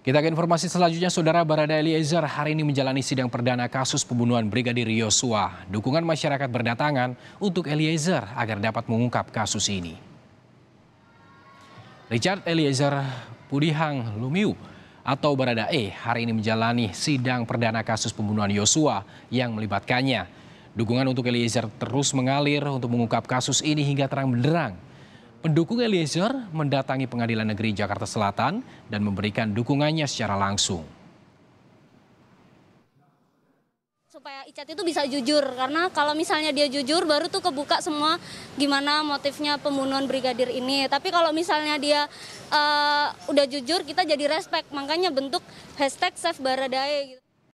Kita ke informasi selanjutnya, Saudara Barada Eliezer hari ini menjalani sidang perdana kasus pembunuhan Brigadir Yosua. Dukungan masyarakat berdatangan untuk Eliezer agar dapat mengungkap kasus ini. Richard Eliezer Pudihang Lumiu atau Barada E hari ini menjalani sidang perdana kasus pembunuhan Yosua yang melibatkannya. Dukungan untuk Eliezer terus mengalir untuk mengungkap kasus ini hingga terang benderang. Pendukung Eliezer mendatangi Pengadilan Negeri Jakarta Selatan dan memberikan dukungannya secara langsung. Supaya Icat itu bisa jujur, karena kalau misalnya dia jujur baru tuh kebuka semua gimana motifnya pembunuhan brigadir ini. Tapi kalau misalnya dia uh, udah jujur kita jadi respect, makanya bentuk hashtag Save Baradae. Gitu.